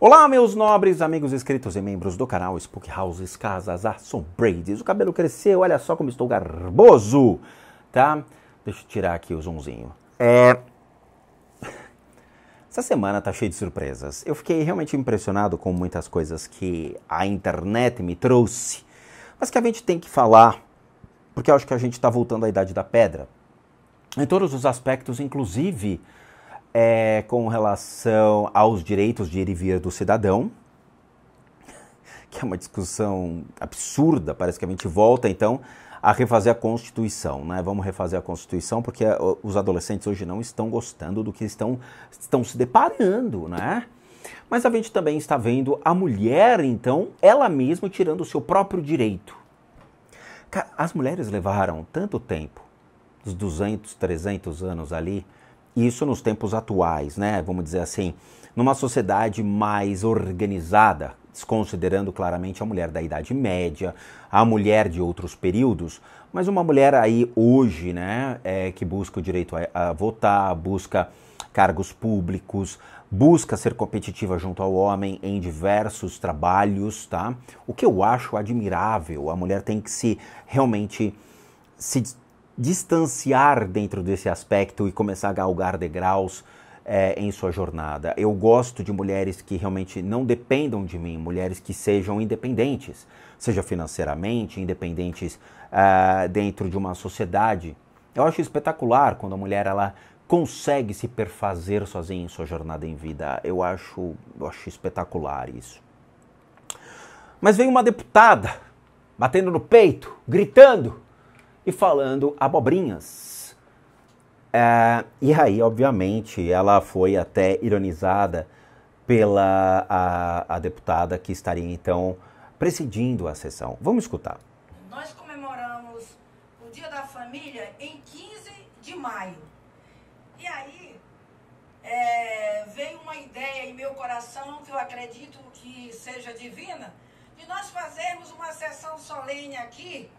Olá, meus nobres amigos inscritos e membros do canal Spook Houses Casas Assombrades. O cabelo cresceu, olha só como estou garboso, tá? Deixa eu tirar aqui o zoomzinho. É... Essa semana tá cheia de surpresas. Eu fiquei realmente impressionado com muitas coisas que a internet me trouxe, mas que a gente tem que falar, porque eu acho que a gente está voltando à idade da pedra. Em todos os aspectos, inclusive é, com relação aos direitos de ir e vir do cidadão, que é uma discussão absurda, parece que a gente volta então a refazer a Constituição, né? Vamos refazer a Constituição porque é, os adolescentes hoje não estão gostando do que estão, estão se deparando, né? Mas a gente também está vendo a mulher, então, ela mesma tirando o seu próprio direito. As mulheres levaram tanto tempo, uns 200, 300 anos ali, isso nos tempos atuais, né? Vamos dizer assim, numa sociedade mais organizada, desconsiderando claramente a mulher da Idade Média, a mulher de outros períodos, mas uma mulher aí hoje, né, é, que busca o direito a, a votar, busca cargos públicos, busca ser competitiva junto ao homem em diversos trabalhos, tá? O que eu acho admirável, a mulher tem que se realmente se distanciar dentro desse aspecto e começar a galgar degraus é, em sua jornada. Eu gosto de mulheres que realmente não dependam de mim, mulheres que sejam independentes, seja financeiramente, independentes ah, dentro de uma sociedade. Eu acho espetacular quando a mulher ela consegue se perfazer sozinha em sua jornada em vida. Eu acho, eu acho espetacular isso. Mas veio uma deputada batendo no peito, gritando, e falando abobrinhas. É, e aí, obviamente, ela foi até ironizada pela a, a deputada que estaria então presidindo a sessão. Vamos escutar. Nós comemoramos o Dia da Família em 15 de maio. E aí é, veio uma ideia em meu coração, que eu acredito que seja divina, de nós fazermos uma sessão solene aqui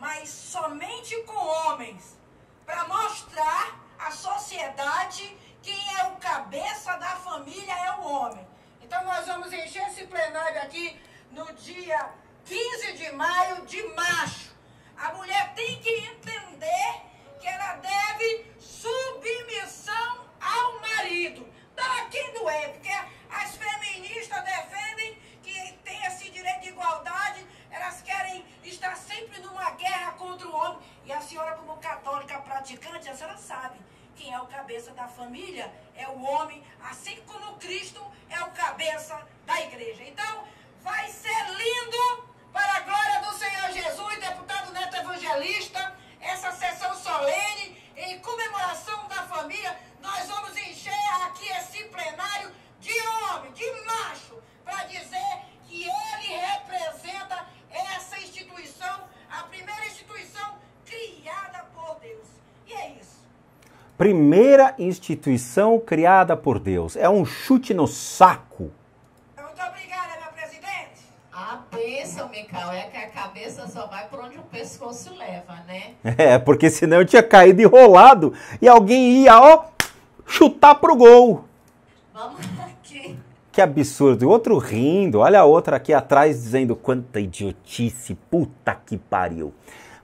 mas somente com homens, para mostrar à sociedade quem é o cabeça da família é o homem. Então nós vamos encher esse plenário aqui no dia 15 de maio de macho. A mulher tem que entender que ela deve submissão ao marido. daqui quem doer, porque as feministas defendem que tem esse direito de igualdade, elas querem está sempre numa guerra contra o homem. E a senhora, como católica praticante, a senhora sabe quem é o cabeça da família é o homem, assim como Cristo é o cabeça da igreja. Então, vai ser lindo para a glória do Senhor Jesus, deputado Neto Evangelista. primeira instituição criada por Deus. É um chute no saco. Muito obrigada, meu presidente. A bênção, Mical, é que a cabeça só vai por onde o pescoço leva, né? É, porque senão eu tinha caído enrolado e alguém ia, ó, chutar pro gol. Vamos aqui. Que absurdo. E outro rindo, olha a outra aqui atrás dizendo quanta idiotice, puta que pariu.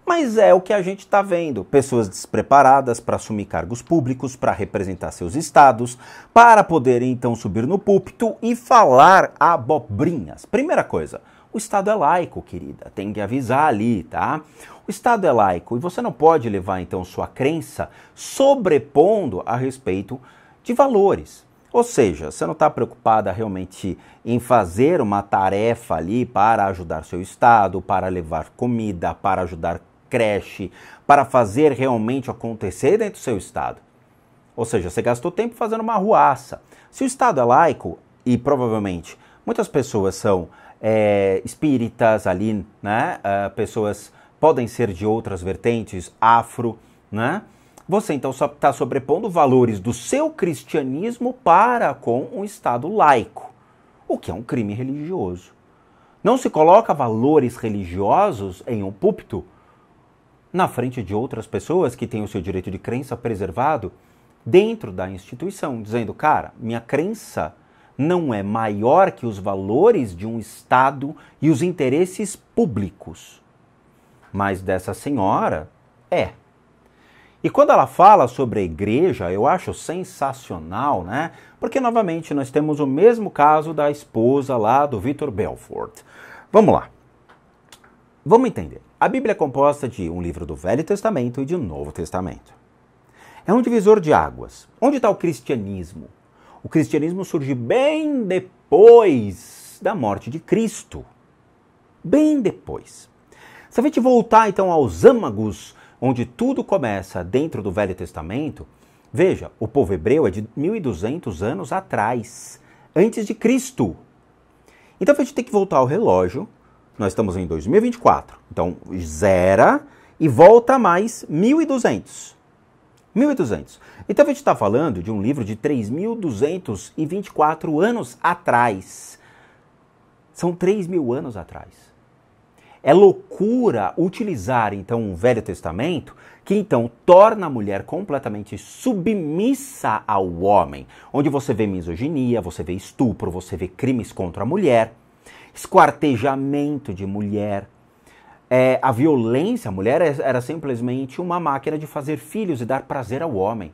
Mas é o que a gente está vendo: pessoas despreparadas para assumir cargos públicos, para representar seus estados, para poderem então subir no púlpito e falar abobrinhas. Primeira coisa, o Estado é laico, querida, tem que avisar ali, tá? O Estado é laico e você não pode levar então sua crença sobrepondo a respeito de valores. Ou seja, você não está preocupada realmente em fazer uma tarefa ali para ajudar seu estado, para levar comida, para ajudar creche para fazer realmente acontecer dentro do seu Estado. Ou seja, você gastou tempo fazendo uma ruaça. Se o Estado é laico, e provavelmente muitas pessoas são é, espíritas ali, né? Uh, pessoas podem ser de outras vertentes, afro, né? Você então está sobrepondo valores do seu cristianismo para com um Estado laico, o que é um crime religioso. Não se coloca valores religiosos em um púlpito na frente de outras pessoas que têm o seu direito de crença preservado dentro da instituição, dizendo, cara, minha crença não é maior que os valores de um Estado e os interesses públicos. Mas dessa senhora é. E quando ela fala sobre a igreja, eu acho sensacional, né? Porque novamente nós temos o mesmo caso da esposa lá do Victor Belfort. Vamos lá. Vamos entender. A Bíblia é composta de um livro do Velho Testamento e de um Novo Testamento. É um divisor de águas. Onde está o cristianismo? O cristianismo surge bem depois da morte de Cristo. Bem depois. Se a gente voltar então aos âmagos, onde tudo começa dentro do Velho Testamento, veja, o povo hebreu é de 1200 anos atrás, antes de Cristo. Então a gente tem que voltar ao relógio nós estamos em 2024. Então, zera e volta mais 1.200. 1.200. Então, a gente está falando de um livro de 3.224 anos atrás. São 3.000 mil anos atrás. É loucura utilizar, então, um Velho Testamento que, então, torna a mulher completamente submissa ao homem. Onde você vê misoginia, você vê estupro, você vê crimes contra a mulher esquartejamento de mulher. É, a violência, a mulher é, era simplesmente uma máquina de fazer filhos e dar prazer ao homem.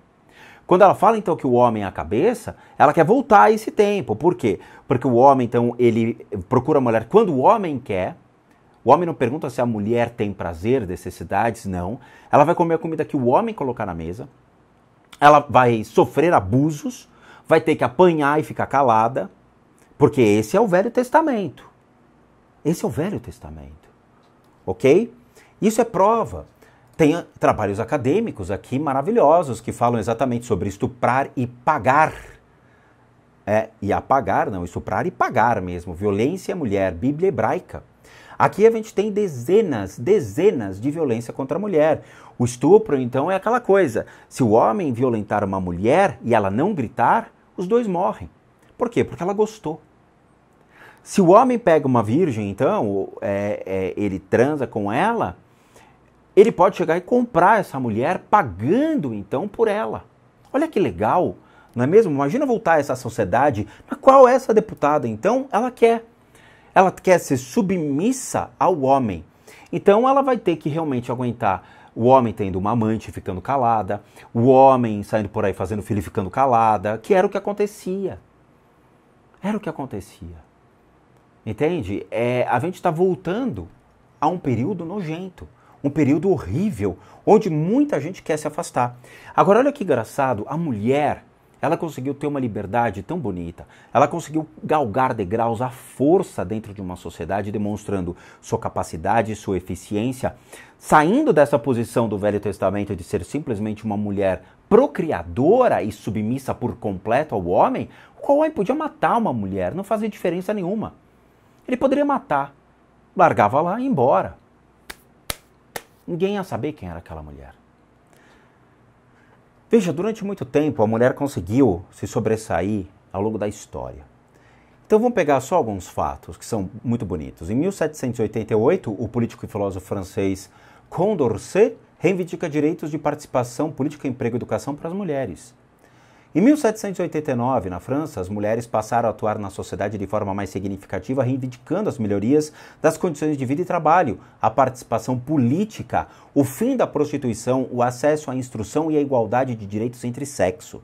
Quando ela fala então que o homem é a cabeça, ela quer voltar a esse tempo. Por quê? Porque o homem então ele procura a mulher quando o homem quer. O homem não pergunta se a mulher tem prazer, necessidades, não. Ela vai comer a comida que o homem colocar na mesa. Ela vai sofrer abusos, vai ter que apanhar e ficar calada, porque esse é o Velho Testamento. Esse é o Velho Testamento. Ok? Isso é prova. Tem trabalhos acadêmicos aqui maravilhosos que falam exatamente sobre estuprar e pagar. É, e apagar, não, estuprar e pagar mesmo. Violência à mulher, Bíblia hebraica. Aqui a gente tem dezenas, dezenas de violência contra a mulher. O estupro, então, é aquela coisa: se o homem violentar uma mulher e ela não gritar, os dois morrem. Por quê? Porque ela gostou. Se o homem pega uma virgem, então, é, é, ele transa com ela, ele pode chegar e comprar essa mulher pagando então por ela. Olha que legal, não é mesmo? Imagina voltar a essa sociedade na qual essa deputada então ela quer. Ela quer ser submissa ao homem. Então ela vai ter que realmente aguentar o homem tendo uma amante ficando calada, o homem saindo por aí fazendo filho ficando calada, que era o que acontecia. Era o que acontecia. Entende? É, a gente está voltando a um período nojento, um período horrível, onde muita gente quer se afastar. Agora, olha que engraçado, a mulher, ela conseguiu ter uma liberdade tão bonita, ela conseguiu galgar degraus à força dentro de uma sociedade, demonstrando sua capacidade, sua eficiência, saindo dessa posição do Velho Testamento de ser simplesmente uma mulher procriadora e submissa por completo ao homem, Qual homem podia matar uma mulher, não fazia diferença nenhuma. Ele poderia matar, largava lá e embora. Ninguém ia saber quem era aquela mulher. Veja, durante muito tempo a mulher conseguiu se sobressair ao longo da história. Então vamos pegar só alguns fatos que são muito bonitos. Em 1788, o político e filósofo francês Condorcet reivindica direitos de participação política, emprego e educação para as mulheres. Em 1789, na França, as mulheres passaram a atuar na sociedade de forma mais significativa, reivindicando as melhorias das condições de vida e trabalho, a participação política, o fim da prostituição, o acesso à instrução e a igualdade de direitos entre sexo.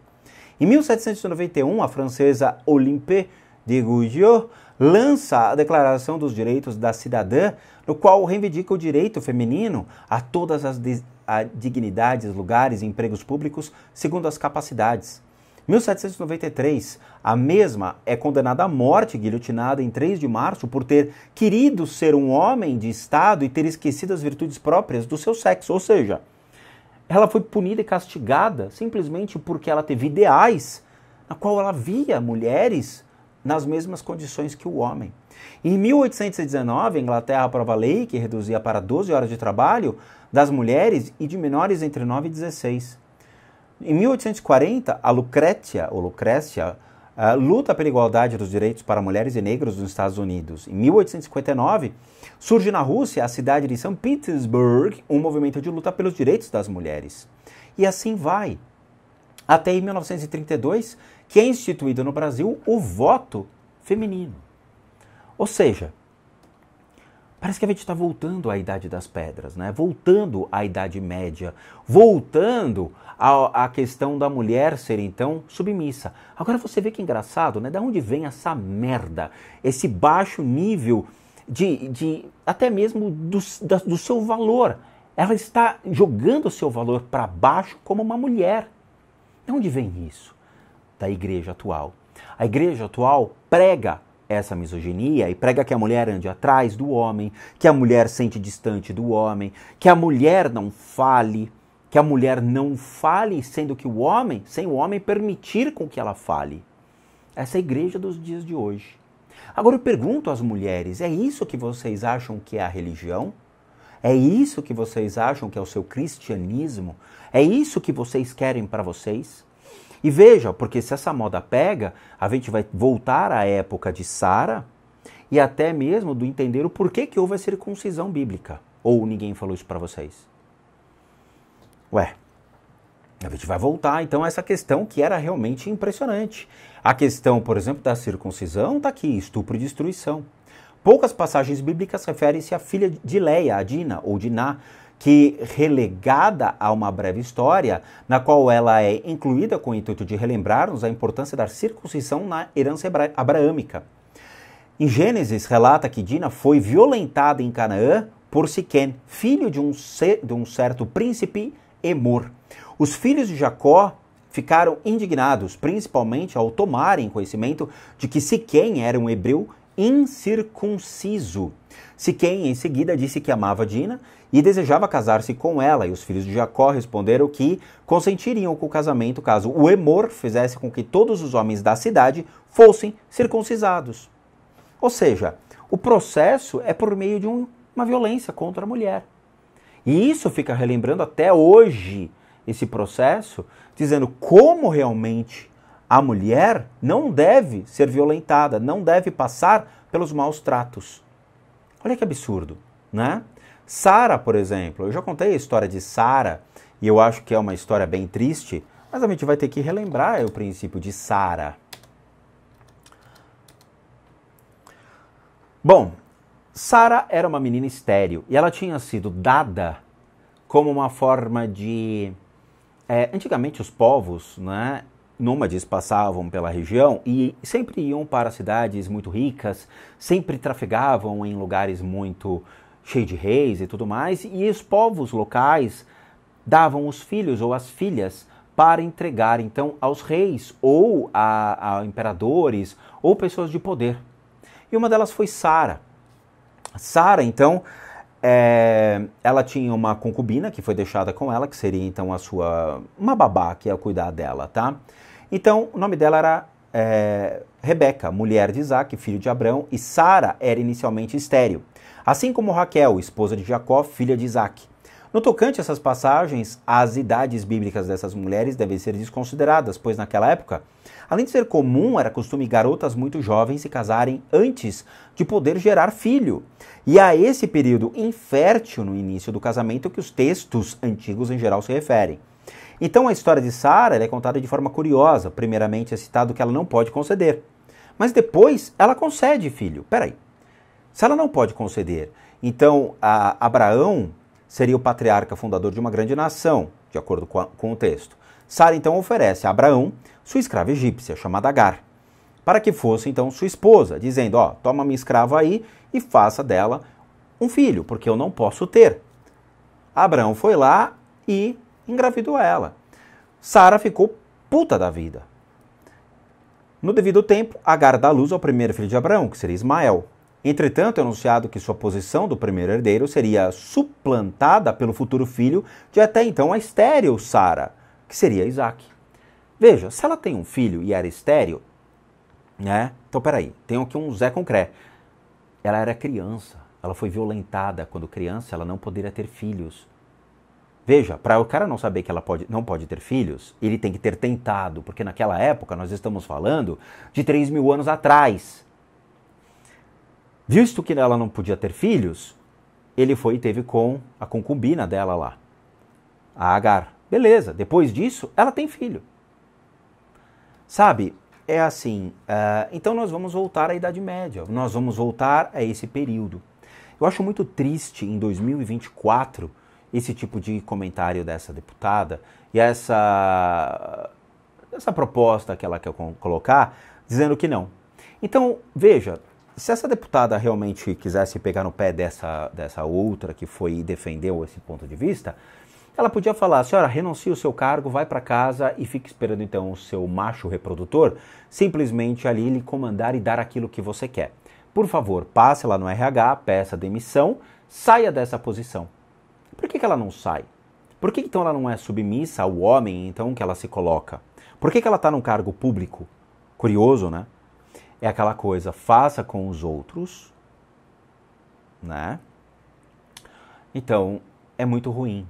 Em 1791, a francesa Olympe de Gouges lança a Declaração dos Direitos da Cidadã, no qual reivindica o direito feminino a todas as a dignidades, lugares e empregos públicos segundo as capacidades. 1793, a mesma é condenada à morte, guilhotinada em 3 de março, por ter querido ser um homem de Estado e ter esquecido as virtudes próprias do seu sexo. Ou seja, ela foi punida e castigada simplesmente porque ela teve ideais na qual ela via mulheres nas mesmas condições que o homem. Em 1819, a Inglaterra aprova a lei que reduzia para 12 horas de trabalho das mulheres e de menores entre 9 e 16. Em 1840, a Lucrécia, ou Lucrécia, Uh, luta pela igualdade dos direitos para mulheres e negros nos Estados Unidos. Em 1859, surge na Rússia a cidade de São Petersburg, um movimento de luta pelos direitos das mulheres. E assim vai. Até em 1932, que é instituído no Brasil o voto feminino. Ou seja, Parece que a gente está voltando à Idade das Pedras, né? voltando à Idade Média, voltando à, à, questão da mulher ser então submissa. Agora você vê que é engraçado, né? Da onde vem essa merda, esse baixo nível de, de até mesmo do, da, do seu valor. Ela está jogando o seu valor para baixo como uma mulher. De onde vem isso? Da igreja atual. A igreja atual prega essa misoginia e prega que a mulher ande atrás do homem, que a mulher sente distante do homem, que a mulher não fale, que a mulher não fale, sendo que o homem, sem o homem permitir com que ela fale. Essa é a igreja dos dias de hoje. Agora eu pergunto às mulheres: é isso que vocês acham que é a religião? É isso que vocês acham que é o seu cristianismo? É isso que vocês querem para vocês? E veja, porque se essa moda pega, a gente vai voltar à época de Sara e até mesmo do entender o porquê que houve a circuncisão bíblica. Ou ninguém falou isso para vocês? Ué, a gente vai voltar, então, a essa questão que era realmente impressionante. A questão, por exemplo, da circuncisão está aqui, estupro e destruição. Poucas passagens bíblicas referem-se à filha de Leia, a Dina, ou Diná, que, relegada a uma breve história, na qual ela é incluída com o intuito de relembrar-nos a importância da circuncisão na herança abraâmica. Em Gênesis, relata que Dina foi violentada em Canaã por Siquém, filho de um, de um certo príncipe Emor. Os filhos de Jacó ficaram indignados, principalmente ao tomarem conhecimento de que Siquém era um hebreu incircunciso. Siquém, em seguida, disse que amava Dina e desejava casar-se com ela, e os filhos de Jacó responderam que consentiriam com o casamento caso o Emor fizesse com que todos os homens da cidade fossem circuncisados. Ou seja, o processo é por meio de um, uma violência contra a mulher. E isso fica relembrando até hoje esse processo, dizendo como realmente a mulher não deve ser violentada, não deve passar pelos maus tratos. Olha que absurdo, né? Sara, por exemplo, eu já contei a história de Sara e eu acho que é uma história bem triste, mas a gente vai ter que relembrar o princípio de Sara. Bom, Sara era uma menina estéril e ela tinha sido dada como uma forma de. É, antigamente os povos, né, nômades passavam pela região e sempre iam para cidades muito ricas, sempre trafegavam em lugares muito cheio de reis e tudo mais, e os povos locais davam os filhos ou as filhas para entregar então aos reis ou a, a imperadores ou pessoas de poder. E uma delas foi Sara. Sara, então, é, ela tinha uma concubina que foi deixada com ela, que seria então a sua. uma babá que ia é cuidar dela, tá? Então, o nome dela era é, Rebeca, mulher de Isaac, filho de Abrão, e Sara era inicialmente estéreo assim como Raquel, esposa de Jacó, filha de Isaac. No tocante a essas passagens, as idades bíblicas dessas mulheres devem ser desconsideradas, pois naquela época, além de ser comum, era costume garotas muito jovens se casarem antes de poder gerar filho. E a esse período infértil no início do casamento que os textos antigos em geral se referem. Então a história de Sara é contada de forma curiosa. Primeiramente é citado que ela não pode conceder, mas depois ela concede filho. Peraí, se ela não pode conceder, então Abraão seria o patriarca fundador de uma grande nação, de acordo com, a, com o texto. Sara então oferece a Abraão sua escrava egípcia, chamada Agar, para que fosse então sua esposa, dizendo: Ó, toma minha escrava aí e faça dela um filho, porque eu não posso ter. Abraão foi lá e engravidou ela. Sara ficou puta da vida. No devido tempo, Agar dá luz ao primeiro filho de Abraão, que seria Ismael. Entretanto, é anunciado que sua posição do primeiro herdeiro seria suplantada pelo futuro filho de até então a estéreo Sara, que seria Isaac. Veja, se ela tem um filho e era estéreo, né? Então peraí, tem aqui um Zé Concré. Ela era criança, ela foi violentada quando criança, ela não poderia ter filhos. Veja, para o cara não saber que ela pode, não pode ter filhos, ele tem que ter tentado, porque naquela época nós estamos falando de 3 mil anos atrás. Visto que ela não podia ter filhos, ele foi e teve com a concubina dela lá, a Agar. Beleza, depois disso, ela tem filho. Sabe, é assim. Uh, então nós vamos voltar à Idade Média, nós vamos voltar a esse período. Eu acho muito triste em 2024 esse tipo de comentário dessa deputada e essa, essa proposta que ela quer colocar, dizendo que não. Então, veja, se essa deputada realmente quisesse pegar no pé dessa, dessa outra que foi e defendeu esse ponto de vista, ela podia falar: senhora, renuncie o seu cargo, vai para casa e fique esperando então o seu macho reprodutor simplesmente ali lhe comandar e dar aquilo que você quer. Por favor, passe lá no RH, peça demissão, saia dessa posição. Por que, que ela não sai? Por que então ela não é submissa ao homem então que ela se coloca? Por que, que ela está num cargo público? Curioso, né? é aquela coisa, faça com os outros, né? Então, é muito ruim.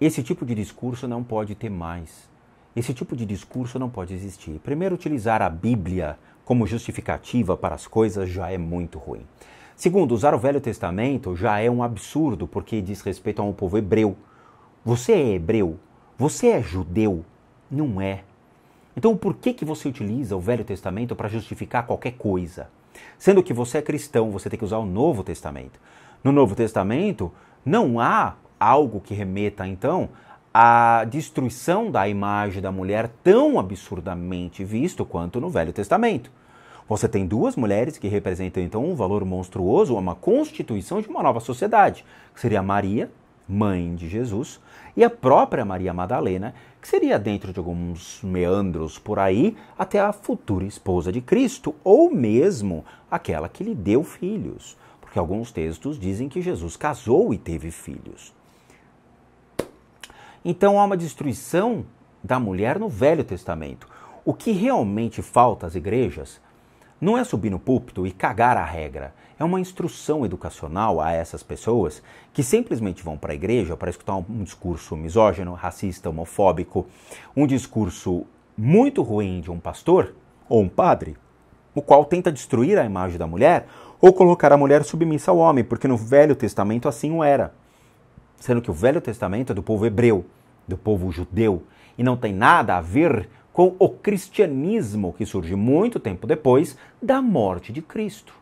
Esse tipo de discurso não pode ter mais. Esse tipo de discurso não pode existir. Primeiro, utilizar a Bíblia como justificativa para as coisas já é muito ruim. Segundo, usar o Velho Testamento já é um absurdo porque diz respeito a um povo hebreu. Você é hebreu? Você é judeu? Não é. Então, por que, que você utiliza o Velho Testamento para justificar qualquer coisa? Sendo que você é cristão, você tem que usar o Novo Testamento. No Novo Testamento, não há algo que remeta, então, à destruição da imagem da mulher tão absurdamente visto quanto no Velho Testamento. Você tem duas mulheres que representam, então, um valor monstruoso, uma constituição de uma nova sociedade, que seria Maria, mãe de Jesus, e a própria Maria Madalena, que seria dentro de alguns meandros por aí, até a futura esposa de Cristo, ou mesmo aquela que lhe deu filhos, porque alguns textos dizem que Jesus casou e teve filhos. Então há uma destruição da mulher no Velho Testamento. O que realmente falta às igrejas não é subir no púlpito e cagar a regra, é uma instrução educacional a essas pessoas que simplesmente vão para a igreja para escutar um discurso misógino, racista, homofóbico, um discurso muito ruim de um pastor ou um padre, o qual tenta destruir a imagem da mulher ou colocar a mulher submissa ao homem, porque no Velho Testamento assim o era. Sendo que o Velho Testamento é do povo hebreu, do povo judeu, e não tem nada a ver com o cristianismo que surge muito tempo depois da morte de Cristo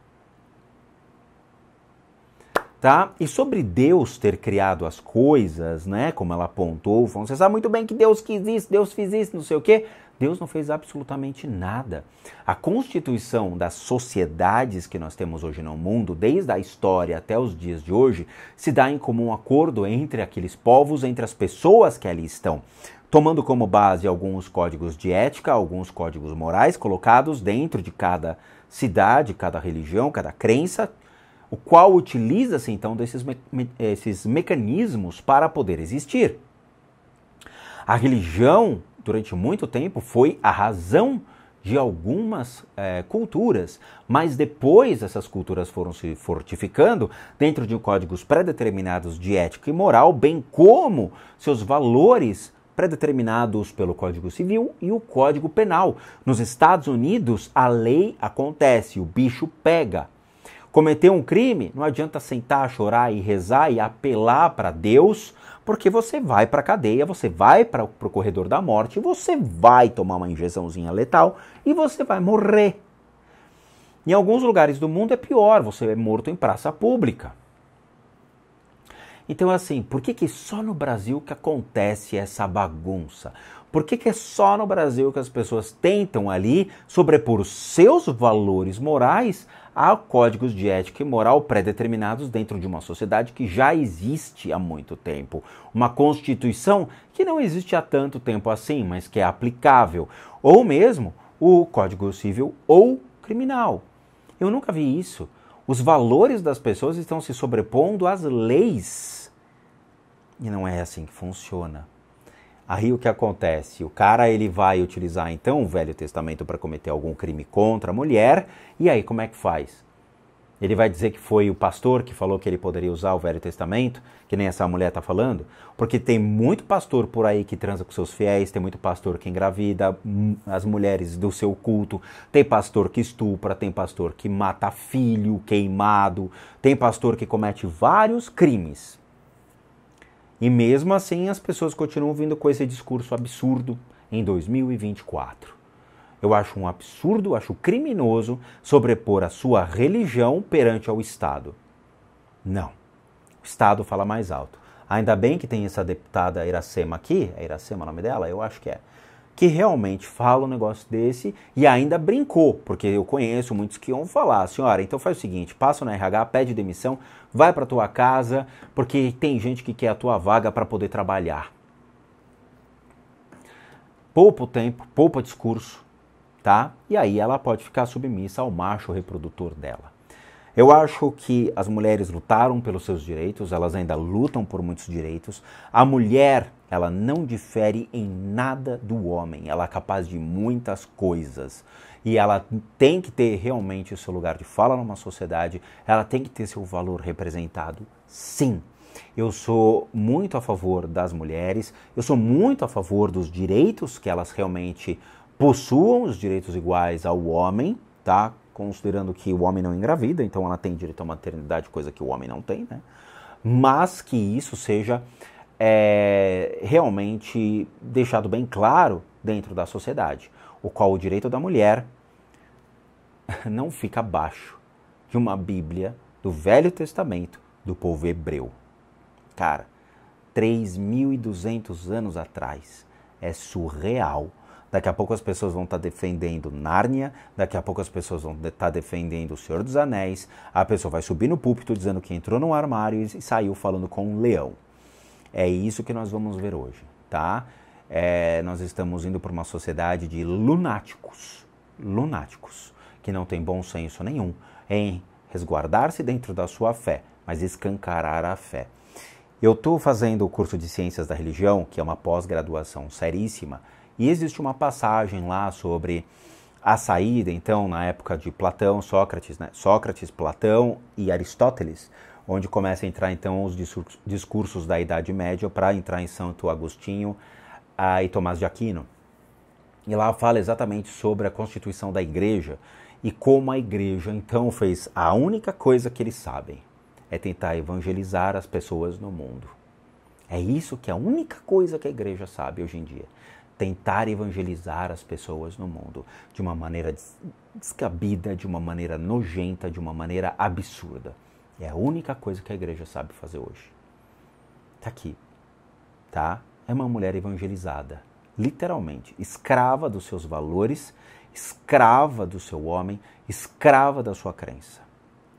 tá? E sobre Deus ter criado as coisas, né? Como ela apontou, falando, você sabe muito bem que Deus quis isso, Deus fez isso, não sei o quê. Deus não fez absolutamente nada. A constituição das sociedades que nós temos hoje no mundo, desde a história até os dias de hoje, se dá em comum acordo entre aqueles povos, entre as pessoas que ali estão tomando como base alguns códigos de ética, alguns códigos morais colocados dentro de cada cidade, cada religião, cada crença, o qual utiliza-se então desses me esses mecanismos para poder existir. A religião, durante muito tempo, foi a razão de algumas é, culturas, mas depois essas culturas foram se fortificando dentro de códigos pré-determinados de ética e moral, bem como seus valores pré-determinados pelo Código Civil e o Código Penal. Nos Estados Unidos, a lei acontece, o bicho pega cometeu um crime, não adianta sentar, chorar e rezar e apelar para Deus, porque você vai para a cadeia, você vai para o corredor da morte, você vai tomar uma injeçãozinha letal e você vai morrer. Em alguns lugares do mundo é pior, você é morto em praça pública. Então, assim, por que, que só no Brasil que acontece essa bagunça? Por que, que é só no Brasil que as pessoas tentam ali sobrepor os seus valores morais a códigos de ética e moral pré-determinados dentro de uma sociedade que já existe há muito tempo? Uma constituição que não existe há tanto tempo assim, mas que é aplicável. Ou mesmo o Código Civil ou Criminal. Eu nunca vi isso. Os valores das pessoas estão se sobrepondo às leis. E não é assim que funciona. Aí o que acontece? O cara ele vai utilizar então o Velho Testamento para cometer algum crime contra a mulher, e aí como é que faz? Ele vai dizer que foi o pastor que falou que ele poderia usar o Velho Testamento, que nem essa mulher está falando? Porque tem muito pastor por aí que transa com seus fiéis, tem muito pastor que engravida hum, as mulheres do seu culto, tem pastor que estupra, tem pastor que mata filho queimado, tem pastor que comete vários crimes. E mesmo assim, as pessoas continuam vindo com esse discurso absurdo em 2024. Eu acho um absurdo, acho criminoso sobrepor a sua religião perante ao Estado. Não. O Estado fala mais alto. Ainda bem que tem essa deputada Iracema aqui, é Iracema o nome dela? Eu acho que é que realmente fala um negócio desse e ainda brincou, porque eu conheço muitos que vão falar, senhora, então faz o seguinte, passa no RH, pede demissão, vai para tua casa, porque tem gente que quer a tua vaga para poder trabalhar. Poupa o tempo, poupa discurso, tá? E aí ela pode ficar submissa ao macho reprodutor dela. Eu acho que as mulheres lutaram pelos seus direitos, elas ainda lutam por muitos direitos. A mulher, ela não difere em nada do homem, ela é capaz de muitas coisas. E ela tem que ter realmente o seu lugar de fala numa sociedade, ela tem que ter seu valor representado, sim. Eu sou muito a favor das mulheres, eu sou muito a favor dos direitos que elas realmente possuam, os direitos iguais ao homem, tá? considerando que o homem não engravida, então ela tem direito à maternidade, coisa que o homem não tem, né? Mas que isso seja é, realmente deixado bem claro dentro da sociedade, o qual o direito da mulher não fica abaixo de uma Bíblia do Velho Testamento do povo hebreu. Cara, 3.200 anos atrás, é surreal daqui a pouco as pessoas vão estar tá defendendo Nárnia, daqui a pouco as pessoas vão estar tá defendendo O Senhor dos Anéis, a pessoa vai subir no púlpito dizendo que entrou no armário e saiu falando com um leão. É isso que nós vamos ver hoje, tá? É, nós estamos indo para uma sociedade de lunáticos, lunáticos, que não tem bom senso nenhum em resguardar-se dentro da sua fé, mas escancarar a fé. Eu estou fazendo o curso de Ciências da Religião, que é uma pós-graduação seríssima, e existe uma passagem lá sobre a saída, então, na época de Platão, Sócrates, né? Sócrates, Platão e Aristóteles, onde começa a entrar então os discursos da Idade Média para entrar em Santo Agostinho ah, e Tomás de Aquino. E lá fala exatamente sobre a constituição da igreja e como a igreja então fez a única coisa que eles sabem, é tentar evangelizar as pessoas no mundo. É isso que é a única coisa que a igreja sabe hoje em dia tentar evangelizar as pessoas no mundo de uma maneira descabida, de uma maneira nojenta, de uma maneira absurda. É a única coisa que a igreja sabe fazer hoje. Tá aqui, tá? É uma mulher evangelizada, literalmente, escrava dos seus valores, escrava do seu homem, escrava da sua crença.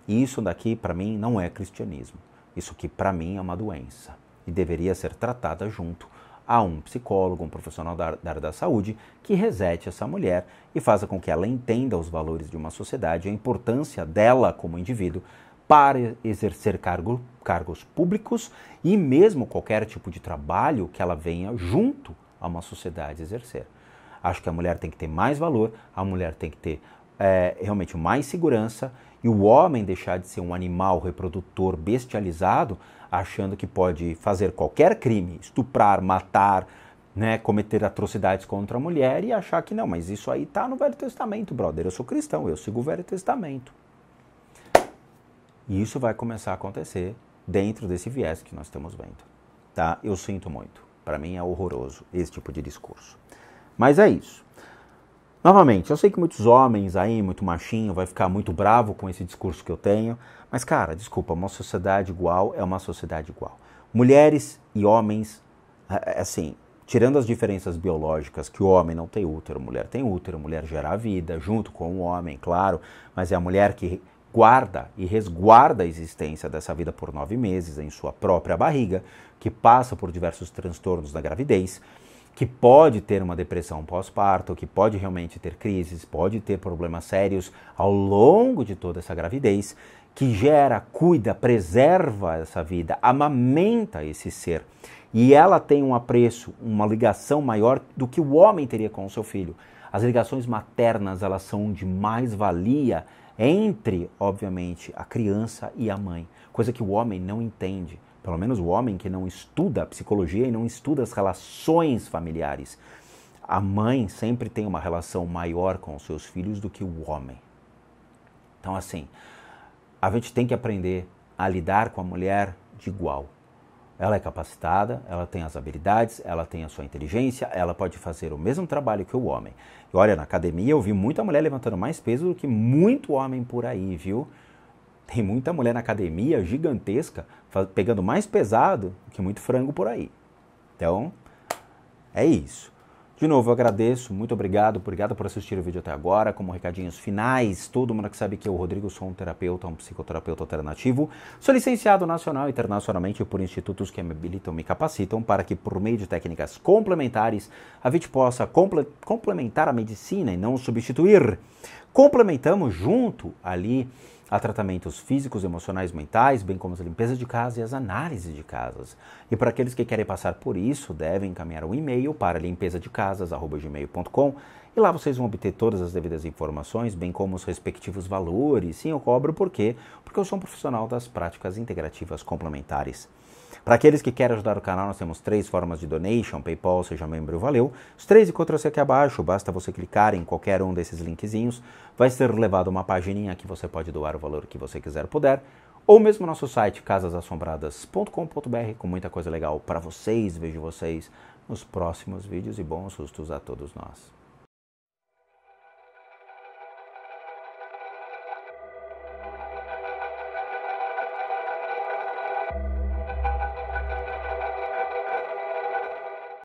E isso daqui para mim não é cristianismo. Isso aqui para mim é uma doença e deveria ser tratada junto a um psicólogo, um profissional da área da saúde, que resete essa mulher e faça com que ela entenda os valores de uma sociedade, a importância dela como indivíduo para exercer cargo, cargos públicos e mesmo qualquer tipo de trabalho que ela venha junto a uma sociedade exercer. Acho que a mulher tem que ter mais valor, a mulher tem que ter é, realmente mais segurança e o homem deixar de ser um animal reprodutor bestializado achando que pode fazer qualquer crime, estuprar, matar, né, cometer atrocidades contra a mulher e achar que não, mas isso aí está no Velho Testamento, brother. Eu sou cristão, eu sigo o Velho Testamento. E isso vai começar a acontecer dentro desse viés que nós estamos vendo. Tá? Eu sinto muito. Para mim é horroroso esse tipo de discurso. Mas é isso. Novamente, eu sei que muitos homens aí, muito machinho, vai ficar muito bravo com esse discurso que eu tenho, mas, cara, desculpa, uma sociedade igual é uma sociedade igual. Mulheres e homens, é, é, assim, tirando as diferenças biológicas, que o homem não tem útero, mulher tem útero, mulher gera a vida, junto com o homem, claro, mas é a mulher que guarda e resguarda a existência dessa vida por nove meses em sua própria barriga, que passa por diversos transtornos da gravidez, que pode ter uma depressão pós-parto, que pode realmente ter crises, pode ter problemas sérios ao longo de toda essa gravidez que gera, cuida, preserva essa vida, amamenta esse ser. E ela tem um apreço, uma ligação maior do que o homem teria com o seu filho. As ligações maternas, elas são de mais valia entre, obviamente, a criança e a mãe, coisa que o homem não entende. Pelo menos o homem que não estuda a psicologia e não estuda as relações familiares. A mãe sempre tem uma relação maior com os seus filhos do que o homem. Então, assim, a gente tem que aprender a lidar com a mulher de igual. Ela é capacitada, ela tem as habilidades, ela tem a sua inteligência, ela pode fazer o mesmo trabalho que o homem. E olha, na academia eu vi muita mulher levantando mais peso do que muito homem por aí, viu? Tem muita mulher na academia gigantesca pegando mais pesado do que muito frango por aí. Então, é isso. De novo, eu agradeço, muito obrigado, obrigado por assistir o vídeo até agora. Como recadinhos finais, todo mundo que sabe que eu, é Rodrigo, sou um terapeuta, um psicoterapeuta alternativo. Sou licenciado nacional e internacionalmente por institutos que me habilitam e me capacitam para que, por meio de técnicas complementares, a VIT possa complementar a medicina e não substituir. Complementamos junto ali a tratamentos físicos, emocionais, mentais, bem como as limpezas de casa e as análises de casas. E para aqueles que querem passar por isso, devem encaminhar um e-mail para limpeza de casas@gmail.com e lá vocês vão obter todas as devidas informações, bem como os respectivos valores. Sim, eu cobro por quê? Porque eu sou um profissional das práticas integrativas complementares. Para aqueles que querem ajudar o canal, nós temos três formas de donation, PayPal, seja membro, valeu. Os três encontram-se aqui abaixo, basta você clicar em qualquer um desses linkzinhos, vai ser levado uma pagininha que você pode doar o valor que você quiser puder, ou mesmo nosso site casasassombradas.com.br com muita coisa legal para vocês. Vejo vocês nos próximos vídeos e bons sustos a todos nós.